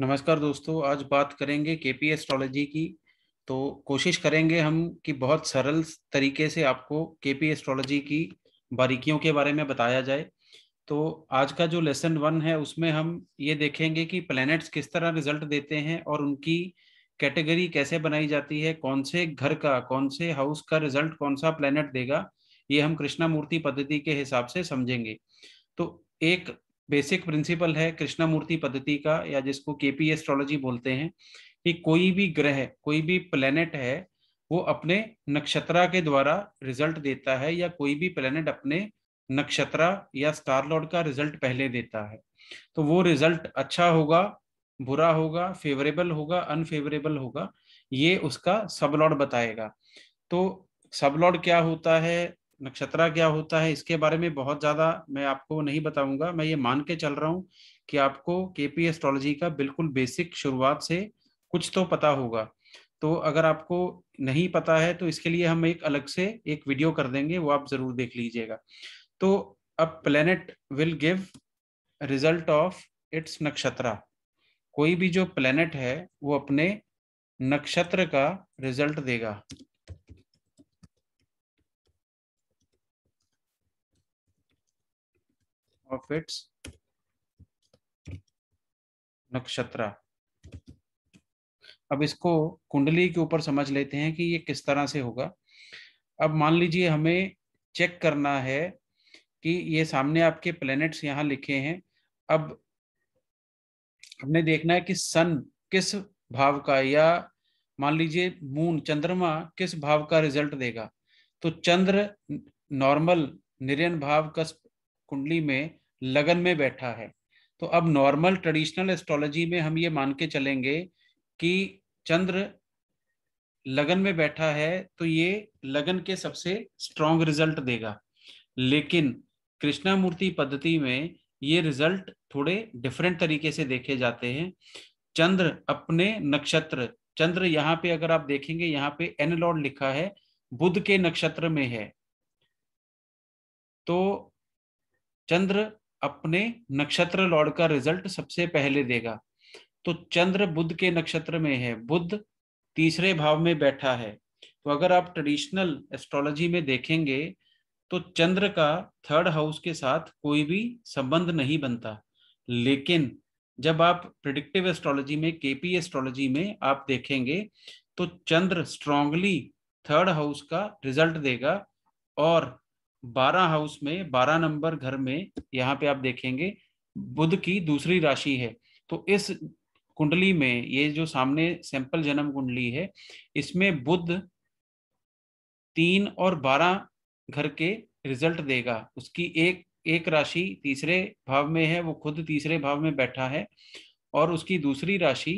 नमस्कार दोस्तों आज बात करेंगे केपी एस्ट्रोलॉजी की तो कोशिश करेंगे हम कि बहुत सरल तरीके से आपको केपी एस्ट्रोलॉजी की बारीकियों के बारे में बताया जाए तो आज का जो लेसन वन है उसमें हम ये देखेंगे कि प्लैनेट्स किस तरह रिजल्ट देते हैं और उनकी कैटेगरी कैसे बनाई जाती है कौन से घर का कौन से हाउस का रिजल्ट कौन सा प्लैनेट देगा ये हम कृष्णा मूर्ति पद्धति के हिसाब से समझेंगे तो एक बेसिक प्रिंसिपल है मूर्ति पद्धति का या जिसको केपी एस्ट्रोलॉजी बोलते हैं कि कोई भी ग्रह कोई भी प्लेनेट है वो अपने नक्षत्रा के द्वारा रिजल्ट देता है या कोई भी प्लेनेट अपने नक्षत्रा या स्टार लॉर्ड का रिजल्ट पहले देता है तो वो रिजल्ट अच्छा होगा बुरा होगा फेवरेबल होगा अनफेवरेबल होगा ये उसका लॉर्ड बताएगा तो लॉर्ड क्या होता है नक्षत्रा क्या होता है इसके बारे में बहुत ज़्यादा मैं आपको नहीं बताऊंगा मैं ये मान के चल रहा हूँ कि आपको के पी एस्ट्रोलॉजी का बिल्कुल बेसिक शुरुआत से कुछ तो पता होगा तो अगर आपको नहीं पता है तो इसके लिए हम एक अलग से एक वीडियो कर देंगे वो आप ज़रूर देख लीजिएगा तो अब planet will give result of its नक्षत्रा कोई भी जो प्लेनेट है वो अपने नक्षत्र का रिजल्ट देगा of its नक्षत्र अब इसको कुंडली के ऊपर समझ लेते हैं कि ये किस तरह से होगा अब मान लीजिए हमें चेक करना है कि ये सामने आपके प्लैनेट्स यहाँ लिखे हैं अब हमने देखना है कि सन किस भाव का या मान लीजिए मून चंद्रमा किस भाव का रिजल्ट देगा तो चंद्र नॉर्मल निरयन भाव कस्प कुंडली में लगन में बैठा है तो अब नॉर्मल ट्रेडिशनल एस्ट्रोलॉजी में हम ये मान के चलेंगे कि चंद्र लगन में बैठा है तो ये लगन के सबसे स्ट्रॉन्ग रिजल्ट देगा लेकिन कृष्णामूर्ति पद्धति में ये रिजल्ट थोड़े डिफरेंट तरीके से देखे जाते हैं चंद्र अपने नक्षत्र चंद्र यहाँ पे अगर आप देखेंगे यहाँ पे एनलॉड लिखा है बुध के नक्षत्र में है तो चंद्र अपने नक्षत्र लॉर्ड का रिजल्ट सबसे पहले देगा तो चंद्र बुद्ध के नक्षत्र में है बुद्ध तीसरे भाव में बैठा है तो अगर आप ट्रेडिशनल एस्ट्रोलॉजी में देखेंगे तो चंद्र का थर्ड हाउस के साथ कोई भी संबंध नहीं बनता लेकिन जब आप प्रिडिक्टिव एस्ट्रोलॉजी में केपी एस्ट्रोलॉजी में आप देखेंगे तो चंद्र स्ट्रांगली थर्ड हाउस का रिजल्ट देगा और बारह हाउस में बारह नंबर घर में यहाँ पे आप देखेंगे बुध की दूसरी राशि है तो इस कुंडली में ये जो सामने सैंपल जन्म कुंडली है इसमें बुध तीन और बारह घर के रिजल्ट देगा उसकी एक एक राशि तीसरे भाव में है वो खुद तीसरे भाव में बैठा है और उसकी दूसरी राशि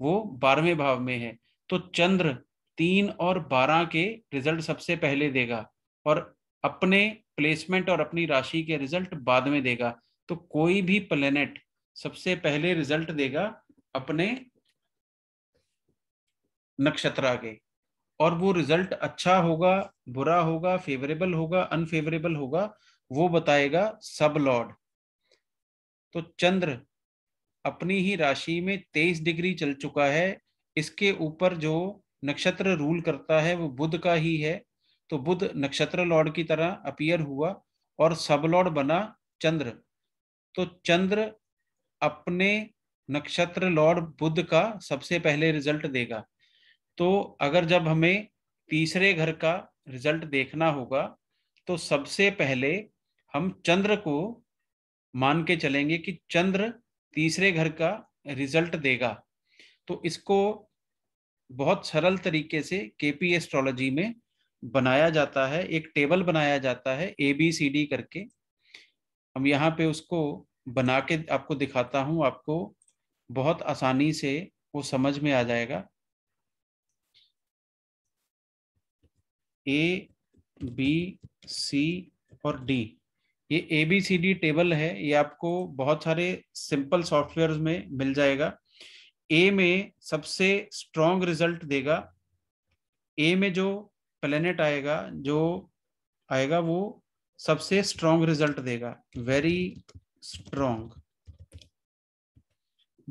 वो बारहवें भाव में है तो चंद्र तीन और बारह के रिजल्ट सबसे पहले देगा और अपने प्लेसमेंट और अपनी राशि के रिजल्ट बाद में देगा तो कोई भी प्लेनेट सबसे पहले रिजल्ट देगा अपने नक्षत्र के और वो रिजल्ट अच्छा होगा बुरा होगा फेवरेबल होगा अनफेवरेबल होगा वो बताएगा सब लॉर्ड तो चंद्र अपनी ही राशि में तेईस डिग्री चल चुका है इसके ऊपर जो नक्षत्र रूल करता है वो बुध का ही है तो बुध नक्षत्र लॉर्ड की तरह अपियर हुआ और सब लॉर्ड बना चंद्र तो चंद्र अपने नक्षत्र लॉर्ड बुध का सबसे पहले रिजल्ट देगा तो अगर जब हमें तीसरे घर का रिजल्ट देखना होगा तो सबसे पहले हम चंद्र को मान के चलेंगे कि चंद्र तीसरे घर का रिजल्ट देगा तो इसको बहुत सरल तरीके से केपी एस्ट्रोलॉजी में बनाया जाता है एक टेबल बनाया जाता है ए बी सी डी करके हम यहाँ पे उसको बना के आपको दिखाता हूँ आपको बहुत आसानी से वो समझ में आ जाएगा ए बी सी और डी ये A B C D table है ये आपको बहुत सारे सिंपल सॉफ्टवेयर में मिल जाएगा ए में सबसे स्ट्रॉन्ग रिजल्ट देगा ए में जो प्लेनेट आएगा जो आएगा वो सबसे स्ट्रॉन्ग रिजल्ट देगा वेरी स्ट्रॉन्ग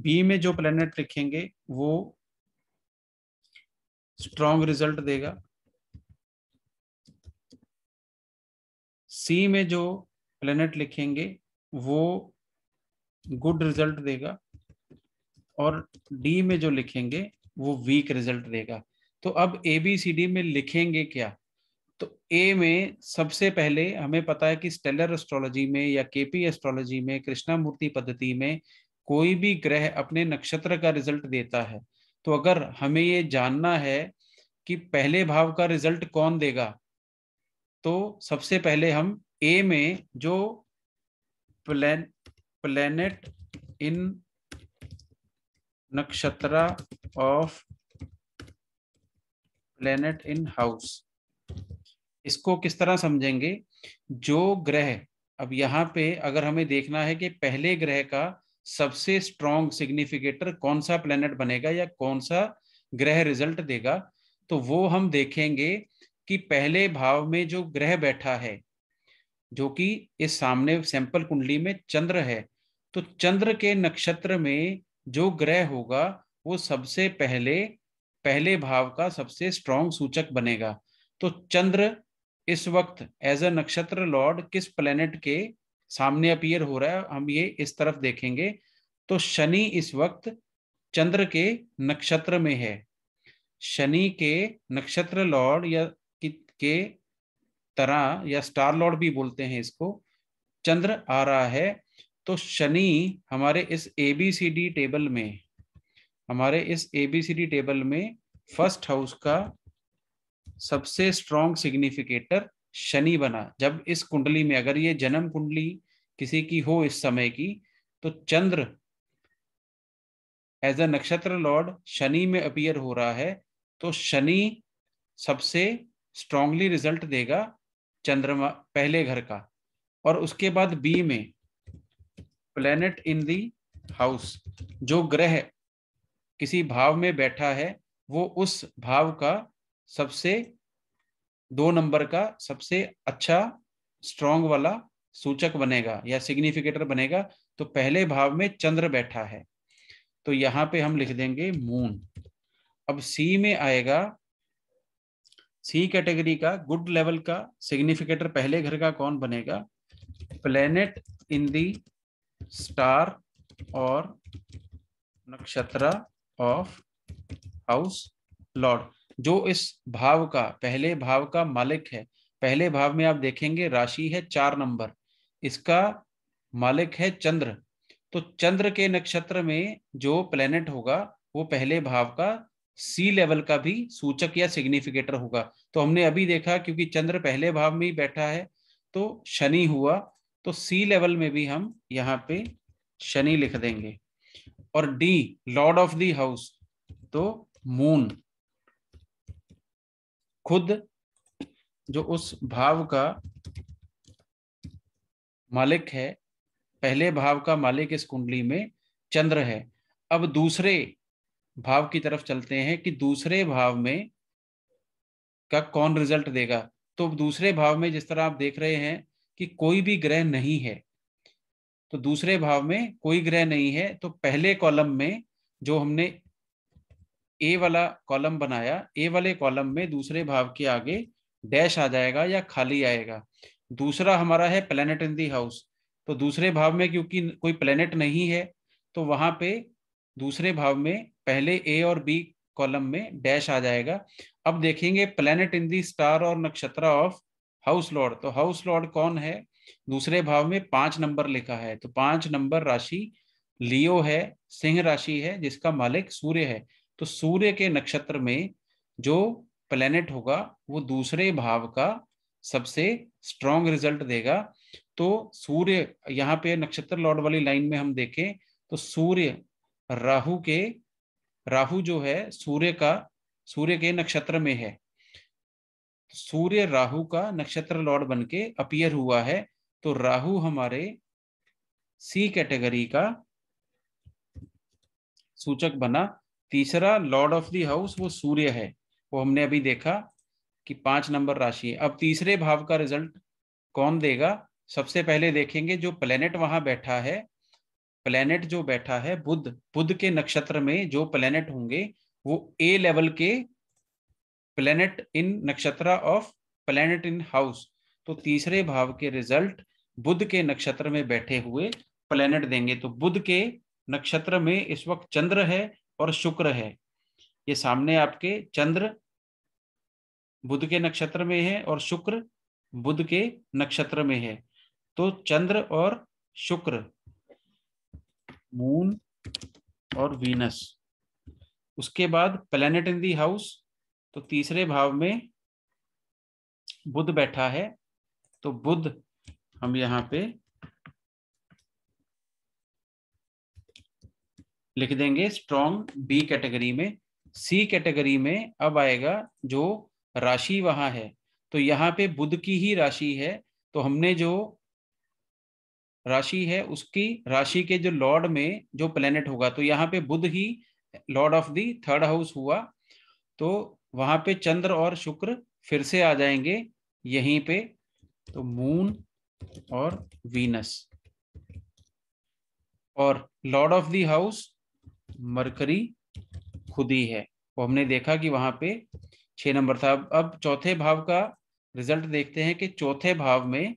बी में जो प्लेनेट लिखेंगे वो स्ट्रॉन्ग रिजल्ट देगा सी में जो प्लेनेट लिखेंगे वो गुड रिजल्ट देगा और डी में जो लिखेंगे वो वीक रिजल्ट देगा तो अब ए बी सी डी में लिखेंगे क्या तो ए में सबसे पहले हमें पता है कि स्टेलर एस्ट्रोलॉजी में या केपी एस्ट्रोलॉजी में कृष्णामूर्ति पद्धति में कोई भी ग्रह अपने नक्षत्र का रिजल्ट देता है तो अगर हमें ये जानना है कि पहले भाव का रिजल्ट कौन देगा तो सबसे पहले हम ए में जो प्लेन प्लेनेट इन नक्षत्रा ऑफ प्लेनेट इन हाउस इसको किस तरह समझेंगे जो ग्रह अब यहाँ पे अगर हमें देखना है कि पहले ग्रह का सबसे स्ट्रॉन्ग सिग्निफिकेटर कौन सा प्लेनेट बनेगा या कौन सा ग्रह रिजल्ट देगा तो वो हम देखेंगे कि पहले भाव में जो ग्रह बैठा है जो कि इस सामने सैंपल कुंडली में चंद्र है तो चंद्र के नक्षत्र में जो ग्रह होगा वो सबसे पहले पहले भाव का सबसे स्ट्रॉन्ग सूचक बनेगा तो चंद्र इस वक्त एज ए नक्षत्र लॉर्ड किस प्लेनेट के सामने अपीयर हो रहा है हम ये इस तरफ देखेंगे तो शनि इस वक्त चंद्र के नक्षत्र में है शनि के नक्षत्र लॉर्ड या के तरह या स्टार लॉर्ड भी बोलते हैं इसको चंद्र आ रहा है तो शनि हमारे इस एबीसीडी टेबल में हमारे इस एबीसीडी टेबल में फर्स्ट हाउस का सबसे स्ट्रॉन्ग सिग्निफिकेटर शनि बना जब इस कुंडली में अगर ये जन्म कुंडली किसी की हो इस समय की तो चंद्र एज अ नक्षत्र लॉर्ड शनि में अपियर हो रहा है तो शनि सबसे स्ट्रांगली रिजल्ट देगा चंद्रमा पहले घर का और उसके बाद बी में प्लेनेट इन दी हाउस जो ग्रह किसी भाव में बैठा है वो उस भाव का सबसे दो नंबर का सबसे अच्छा स्ट्रोंग वाला सूचक बनेगा या सिग्निफिकेटर बनेगा तो पहले भाव में चंद्र बैठा है तो यहाँ पे हम लिख देंगे मून अब सी में आएगा सी कैटेगरी का गुड लेवल का सिग्निफिकेटर पहले घर का कौन बनेगा प्लेनेट इन दी स्टार और नक्षत्रा ऑफ हाउस लॉर्ड जो इस भाव का पहले भाव का मालिक है पहले भाव में आप देखेंगे राशि है चार नंबर इसका मालिक है चंद्र तो चंद्र के नक्षत्र में जो प्लेनेट होगा वो पहले भाव का सी लेवल का भी सूचक या सिग्निफिकेटर होगा तो हमने अभी देखा क्योंकि चंद्र पहले भाव में ही बैठा है तो शनि हुआ तो सी लेवल में भी हम यहाँ पे शनि लिख देंगे और D lord of the house तो मून खुद जो उस भाव का मालिक है पहले भाव का मालिक इस कुंडली में चंद्र है अब दूसरे भाव की तरफ चलते हैं कि दूसरे भाव में का कौन रिजल्ट देगा तो दूसरे भाव में जिस तरह आप देख रहे हैं कि कोई भी ग्रह नहीं है तो दूसरे भाव में कोई ग्रह नहीं है तो पहले कॉलम में जो हमने ए वाला कॉलम बनाया ए वाले कॉलम में दूसरे भाव के आगे डैश आ जाएगा या खाली आएगा दूसरा हमारा है प्लेनेट इन दी हाउस तो दूसरे भाव में क्योंकि कोई प्लेनेट नहीं है तो वहां पे दूसरे भाव में पहले ए और बी कॉलम में डैश आ जाएगा अब देखेंगे प्लेनेट इन दी स्टार और नक्षत्र ऑफ हाउस लॉर्ड तो हाउस लॉर्ड कौन है दूसरे भाव में पांच नंबर लिखा है तो पांच नंबर राशि लियो है सिंह राशि है जिसका मालिक सूर्य है तो सूर्य के नक्षत्र में जो प्लेनेट होगा वो दूसरे भाव का सबसे स्ट्रॉन्ग रिजल्ट देगा तो सूर्य यहाँ पे नक्षत्र लॉर्ड वाली लाइन में हम देखें तो सूर्य राहु के राहु जो है सूर्य का सूर्य के नक्षत्र में है सूर्य राहु का नक्षत्र लॉर्ड बन के अपियर हुआ है तो राहु हमारे सी कैटेगरी का सूचक बना तीसरा लॉर्ड ऑफ द हाउस वो सूर्य है वो हमने अभी देखा कि पांच नंबर राशि है अब तीसरे भाव का रिजल्ट कौन देगा सबसे पहले देखेंगे जो प्लेनेट वहां बैठा है प्लेनेट जो बैठा है बुध बुध के नक्षत्र में जो प्लेनेट होंगे वो ए लेवल के प्लेनेट इन नक्षत्र ऑफ प्लेनेट इन हाउस तो तीसरे भाव के रिजल्ट बुद्ध के नक्षत्र में बैठे हुए प्लेनेट देंगे तो बुद्ध के नक्षत्र में इस वक्त चंद्र है और शुक्र है ये सामने आपके चंद्र बुद्ध के नक्षत्र में है और शुक्र बुद्ध के नक्षत्र में है तो चंद्र और शुक्र मून और वीनस उसके बाद प्लेनेट इन दी हाउस तो तीसरे भाव में बुद्ध बैठा है तो बुद्ध हम यहां पे लिख देंगे स्ट्रॉन्ग बी कैटेगरी में सी कैटेगरी में अब आएगा जो राशि वहां है तो यहाँ पे बुध की ही राशि है तो हमने जो राशि है उसकी राशि के जो लॉर्ड में जो प्लेनेट होगा तो यहाँ पे बुध ही lord of the third house हुआ तो वहां पे चंद्र और शुक्र फिर से आ जाएंगे यहीं पे तो मून और वीनस और lord of the house Mercury खुद ही है वो हमने देखा कि वहां पे छह नंबर था अब चौथे भाव का रिजल्ट देखते हैं कि चौथे भाव में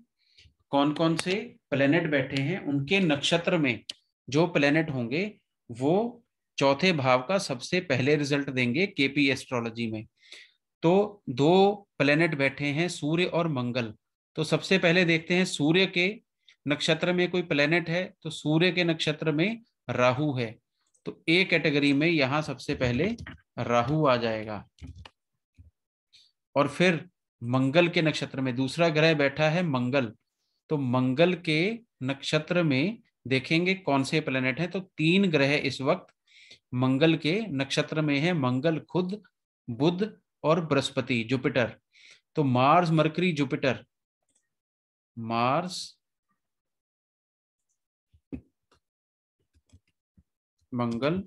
कौन कौन से प्लेनेट बैठे हैं उनके नक्षत्र में जो प्लेनेट होंगे वो चौथे भाव का सबसे पहले रिजल्ट देंगे केपी एस्ट्रोलॉजी में तो दो प्लेनेट बैठे हैं सूर्य और मंगल तो सबसे पहले देखते हैं सूर्य के नक्षत्र में कोई प्लेनेट है तो सूर्य के नक्षत्र में राहु है तो ए कैटेगरी में यहां सबसे पहले राहु आ जाएगा और फिर मंगल के नक्षत्र में दूसरा ग्रह बैठा है मंगल तो मंगल के नक्षत्र में देखेंगे कौन से प्लेनेट है तो तीन ग्रह इस वक्त मंगल के नक्षत्र में है मंगल खुद बुध और बृहस्पति जुपिटर तो Mars Mercury Jupiter Mars Mangal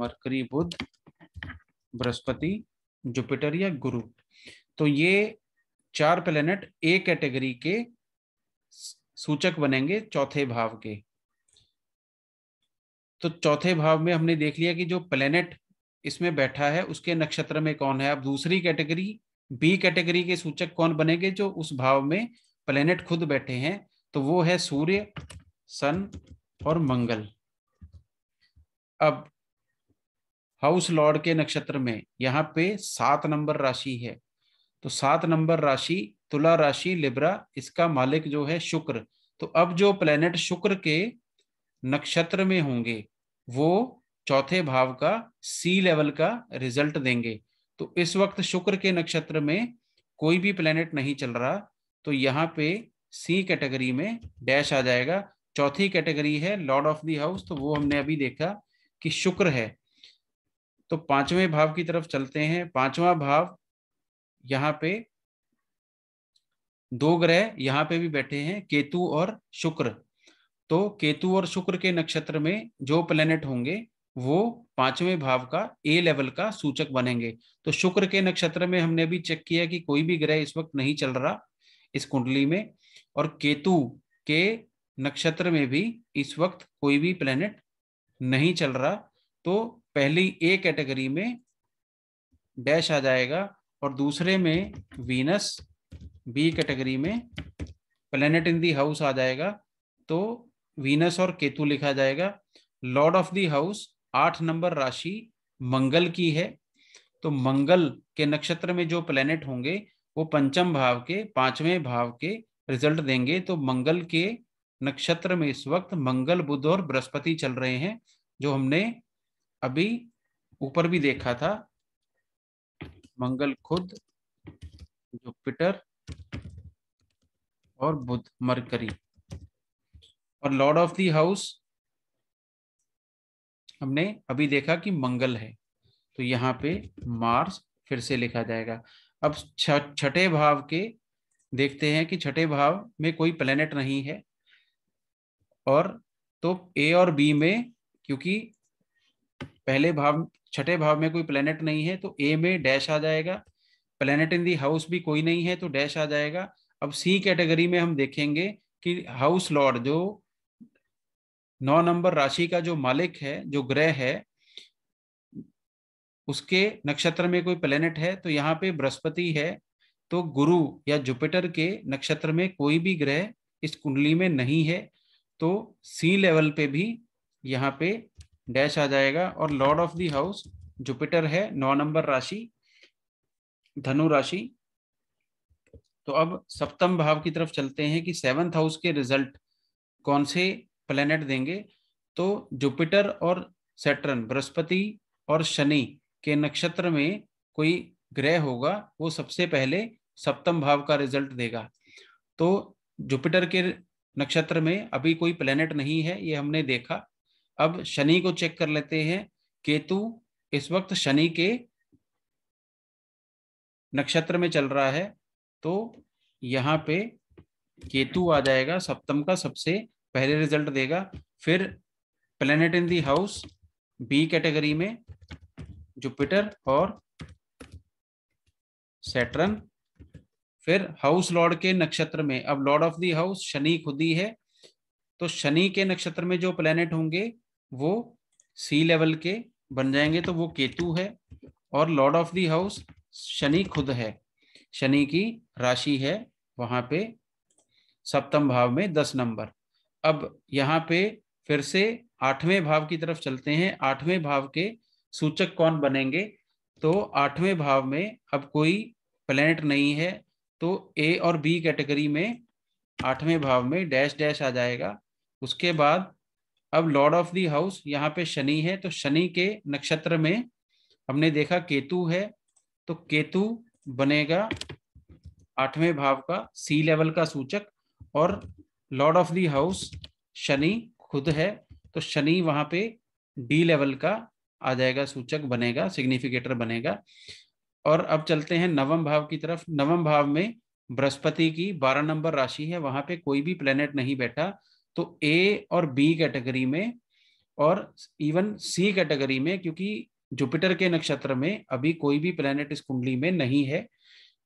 Mercury Budh Brihaspati Jupiter या गुरु तो ये चार प्लेनेट ए कैटेगरी के सूचक बनेंगे चौथे भाव के तो चौथे भाव में हमने देख लिया कि जो प्लेनेट इसमें बैठा है उसके नक्षत्र में कौन है अब दूसरी कैटेगरी बी कैटेगरी के सूचक कौन बनेंगे जो उस भाव में प्लेनेट खुद बैठे हैं तो वो है सूर्य सन और मंगल अब हाउस लॉर्ड के नक्षत्र में यहाँ पे सात नंबर राशि है तो सात नंबर राशि तुला राशि लिब्रा इसका मालिक जो है शुक्र तो अब जो प्लेनेट शुक्र के नक्षत्र में होंगे वो चौथे भाव का सी लेवल का रिजल्ट देंगे तो इस वक्त शुक्र के नक्षत्र में कोई भी प्लेनेट नहीं चल रहा तो यहाँ पे सी कैटेगरी में डैश आ जाएगा चौथी कैटेगरी है लॉर्ड ऑफ दी हाउस तो वो हमने अभी देखा कि शुक्र है तो पांचवें भाव की तरफ चलते हैं पांचवा भाव यहाँ पे दो ग्रह यहाँ पे भी बैठे हैं केतु और शुक्र तो केतु और शुक्र के नक्षत्र में जो प्लेनेट होंगे वो पांचवें भाव का ए लेवल का सूचक बनेंगे तो शुक्र के नक्षत्र में हमने भी चेक किया कि कोई भी ग्रह इस वक्त नहीं चल रहा इस कुंडली में और केतु के नक्षत्र में भी इस वक्त कोई भी प्लेनेट नहीं चल रहा तो पहली ए कैटेगरी में डैश आ जाएगा और दूसरे में वीनस बी कैटेगरी में प्लेनेट इन दी हाउस आ जाएगा तो वीनस और केतु लिखा जाएगा लॉर्ड ऑफ दी हाउस आठ नंबर राशि मंगल की है तो मंगल के नक्षत्र में जो प्लेनेट होंगे वो पंचम भाव के पांचवें भाव के रिजल्ट देंगे तो मंगल के नक्षत्र में इस वक्त मंगल बुध और बृहस्पति चल रहे हैं जो हमने अभी ऊपर भी देखा था मंगल खुद जुपिटर और बुध मरकरी और लॉर्ड ऑफ दी हाउस हमने अभी देखा कि मंगल है तो यहाँ पे मार्स फिर से लिखा जाएगा अब छठे भाव के देखते हैं कि छठे भाव में कोई प्लेनेट नहीं है और तो ए और बी में क्योंकि पहले भाव छठे भाव में कोई प्लेनेट नहीं है तो ए में डैश आ जाएगा प्लेनेट इन दी हाउस भी कोई नहीं है तो डैश आ जाएगा अब सी कैटेगरी में हम देखेंगे कि हाउस लॉर्ड जो नौ नंबर राशि का जो मालिक है जो ग्रह है उसके नक्षत्र में कोई प्लेनेट है तो यहाँ पे बृहस्पति है तो गुरु या जुपिटर के नक्षत्र में कोई भी ग्रह इस कुंडली में नहीं है तो सी लेवल पे भी यहाँ पे डैश आ जाएगा और lord of the house Jupiter है नौ नंबर राशि धनु राशि तो अब सप्तम भाव की तरफ चलते हैं कि सेवंथ हाउस के रिजल्ट कौन से प्लेनेट देंगे तो जुपिटर और सेटर्न बृहस्पति और शनि के नक्षत्र में कोई ग्रह होगा वो सबसे पहले सप्तम भाव का रिजल्ट देगा तो जुपिटर के नक्षत्र में अभी कोई प्लेनेट नहीं है ये हमने देखा अब शनि को चेक कर लेते हैं केतु इस वक्त शनि के नक्षत्र में चल रहा है तो यहाँ पे केतु आ जाएगा सप्तम का सबसे पहले रिजल्ट देगा फिर planet in the house B category में जुपिटर और सेटरन फिर हाउस लॉर्ड के नक्षत्र में अब lord of the house Shani खुद ही है तो शनि के नक्षत्र में जो प्लेनेट होंगे वो सी लेवल के बन जाएंगे तो वो केतु है और lord of the house Shani खुद है शनि की राशि है वहां पे सप्तम भाव में दस नंबर अब यहाँ पे फिर से आठवें भाव की तरफ चलते हैं आठवें भाव के सूचक कौन बनेंगे तो आठवें भाव में अब कोई प्लेनेट नहीं है तो ए और बी कैटेगरी में आठवें भाव में डैश डैश आ जाएगा उसके बाद अब लॉर्ड ऑफ दी हाउस यहाँ पे शनि है तो शनि के नक्षत्र में हमने देखा केतु है तो केतु बनेगा आठवें भाव का सी लेवल का सूचक और lord of the house Shani खुद है तो शनि वहां पे डी लेवल का आ जाएगा सूचक बनेगा सिग्निफिकेटर बनेगा और अब चलते हैं नवम भाव की तरफ नवम भाव में बृहस्पति की बारह नंबर राशि है वहां पे कोई भी प्लेनेट नहीं बैठा तो ए और बी कैटेगरी में और इवन सी कैटेगरी में क्योंकि जुपिटर के नक्षत्र में अभी कोई भी प्लेनेट इस कुंडली में नहीं है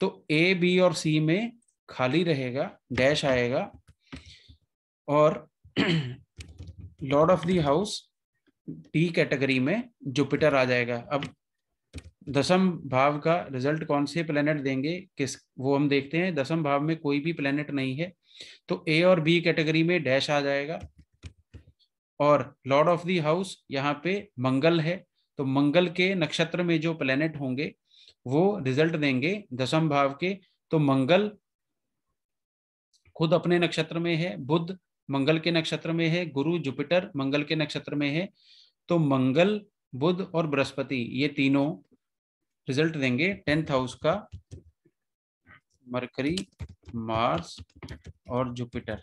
तो ए बी और सी में खाली रहेगा डैश आएगा और lord of the house D category में जुपिटर आ जाएगा अब दसम भाव का रिजल्ट कौन से प्लेनेट देंगे किस वो हम देखते हैं दसम भाव में कोई भी प्लेनेट नहीं है तो ए और बी कैटेगरी में डैश आ जाएगा और लॉर्ड ऑफ दी हाउस यहाँ पे मंगल है तो मंगल के नक्षत्र में जो प्लेनेट होंगे वो रिजल्ट देंगे दसम भाव के तो मंगल खुद अपने नक्षत्र में है बुद्ध मंगल के नक्षत्र में है गुरु जुपिटर मंगल के नक्षत्र में है तो मंगल बुध और बृहस्पति ये तीनों रिजल्ट देंगे टेंथ हाउस का मरकरी मार्स और जुपिटर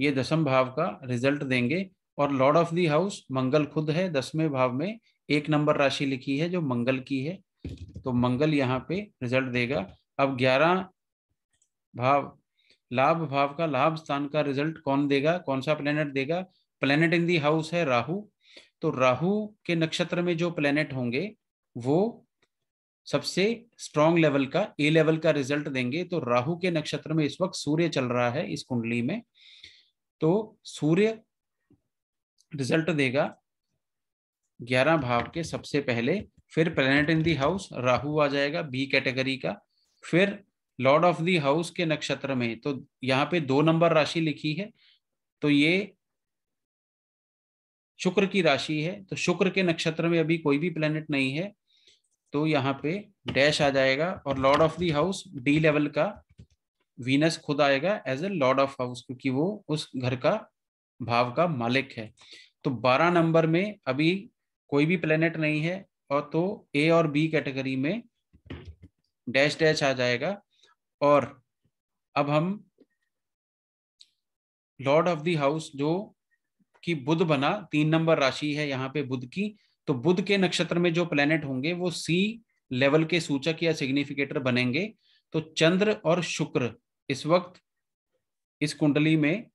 ये दसम भाव का रिजल्ट देंगे और lord of the house Mangal खुद है दसवें भाव में एक नंबर राशि लिखी है जो मंगल की है तो मंगल यहाँ पे रिजल्ट देगा अब ग्यारह भाव लाभ भाव का लाभ स्थान का रिजल्ट कौन देगा कौन सा प्लेनेट देगा प्लेनेट इन दी हाउस है राहु तो राहु के नक्षत्र में जो प्लेनेट होंगे वो सबसे स्ट्रॉन्ग लेवल का ए लेवल का रिजल्ट देंगे तो राहु के नक्षत्र में इस वक्त सूर्य चल रहा है इस कुंडली में तो सूर्य रिजल्ट देगा ग्यारह भाव के सबसे पहले फिर planet in the house Rahu आ जाएगा बी कैटेगरी का फिर लॉर्ड ऑफ दी हाउस के नक्षत्र में तो यहाँ पे दो नंबर राशि लिखी है तो ये शुक्र की राशि है तो शुक्र के नक्षत्र में अभी कोई भी प्लेनेट नहीं है तो यहाँ पे डैश आ जाएगा और lord of the house D level का वीनस खुद आएगा as a lord of house क्योंकि वो उस घर का भाव का मालिक है तो 12 नंबर में अभी कोई भी प्लेनेट नहीं है और तो ए और बी कैटेगरी में डैश डैश आ जाएगा और अब हम लॉर्ड ऑफ दी हाउस जो कि बुध बना तीन नंबर राशि है यहाँ पे बुध की तो बुध के नक्षत्र में जो प्लेनेट होंगे वो सी लेवल के सूचक या सिग्निफिकेटर बनेंगे तो चंद्र और शुक्र इस वक्त इस कुंडली में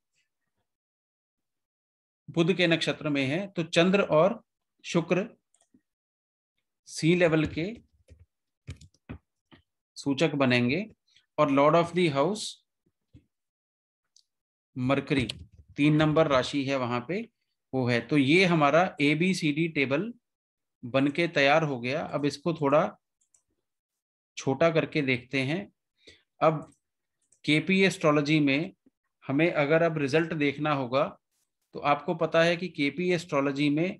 बुध के नक्षत्र में है तो चंद्र और शुक्र सी लेवल के सूचक बनेंगे और lord of the house Mercury तीन नंबर राशि है वहां पे वो है तो ये हमारा A B C D table बन के तैयार हो गया अब इसको थोड़ा छोटा करके देखते हैं अब के पी एस्ट्रोलॉजी में हमें अगर अब रिजल्ट देखना होगा तो आपको पता है कि के पी एस्ट्रोलॉजी में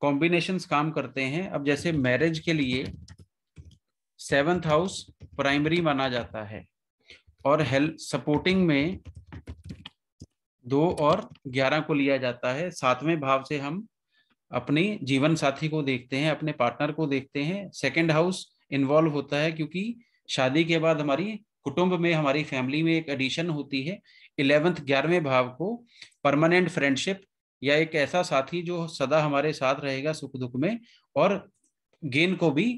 कॉम्बिनेशंस काम करते हैं अब जैसे मैरिज के लिए सेवंथ हाउस प्राइमरी माना जाता है और हेल्प सपोर्टिंग में दो और ग्यारह को लिया जाता है सातवें भाव से हम अपने जीवन साथी को देखते हैं अपने पार्टनर को देखते हैं सेकेंड हाउस इन्वॉल्व होता है क्योंकि शादी के बाद हमारी कुटुंब में हमारी फैमिली में एक एडिशन होती है इलेवेंथ ग्यारहवें भाव को परमानेंट फ्रेंडशिप या एक ऐसा साथी जो सदा हमारे साथ रहेगा सुख दुख में और गेन को भी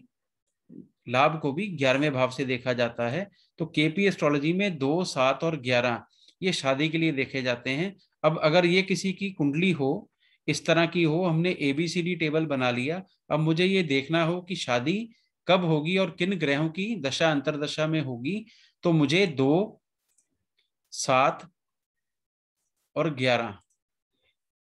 लाभ को भी ग्यारहवें भाव से देखा जाता है तो केपी एस्ट्रोलॉजी में दो सात और ग्यारह ये शादी के लिए देखे जाते हैं अब अगर ये किसी की कुंडली हो इस तरह की हो हमने A B C D table बना लिया अब मुझे ये देखना हो कि शादी कब होगी और किन ग्रहों की दशा अंतरदशा में होगी तो मुझे दो सात और ग्यारह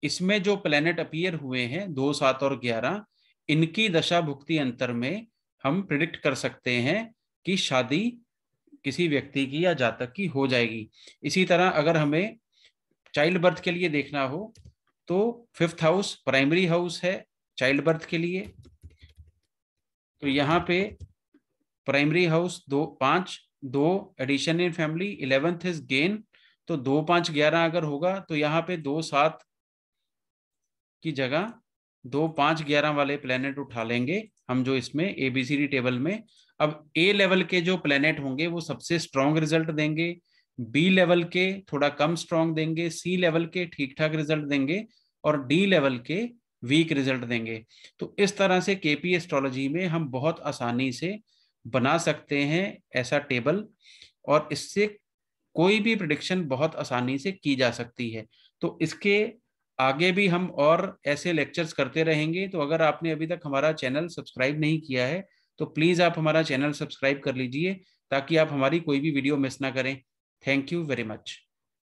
इसमें जो प्लेनेट अपीयर हुए हैं दो सात और ग्यारह इनकी दशा भुक्ति अंतर में हम प्रिडिक्ट कर सकते हैं कि शादी किसी व्यक्ति की या जातक की हो जाएगी इसी तरह अगर हमें चाइल्ड बर्थ के लिए देखना हो तो फिफ्थ हाउस प्राइमरी हाउस है चाइल्ड बर्थ के लिए तो यहाँ पे प्राइमरी हाउस दो पांच दो addition in family eleventh is gain तो दो पांच ग्यारह अगर होगा तो यहाँ पे दो सात की जगह दो पांच ग्यारह वाले प्लेनेट उठा लेंगे हम जो इसमें एबीसीडी टेबल में अब ए लेवल के जो प्लेनेट होंगे वो सबसे स्ट्रॉन्ग रिजल्ट देंगे बी लेवल के थोड़ा कम स्ट्रॉन्ग देंगे सी लेवल के ठीक ठाक रिजल्ट देंगे और डी लेवल के वीक रिजल्ट देंगे तो इस तरह से केपी एस्ट्रोलॉजी में हम बहुत आसानी से बना सकते हैं ऐसा टेबल और इससे कोई भी प्रडिक्शन बहुत आसानी से की जा सकती है तो इसके आगे भी हम और ऐसे लेक्चर्स करते रहेंगे तो अगर आपने अभी तक हमारा चैनल सब्सक्राइब नहीं किया है तो प्लीज़ आप हमारा चैनल सब्सक्राइब कर लीजिए ताकि आप हमारी कोई भी वीडियो मिस ना करें थैंक यू वेरी मच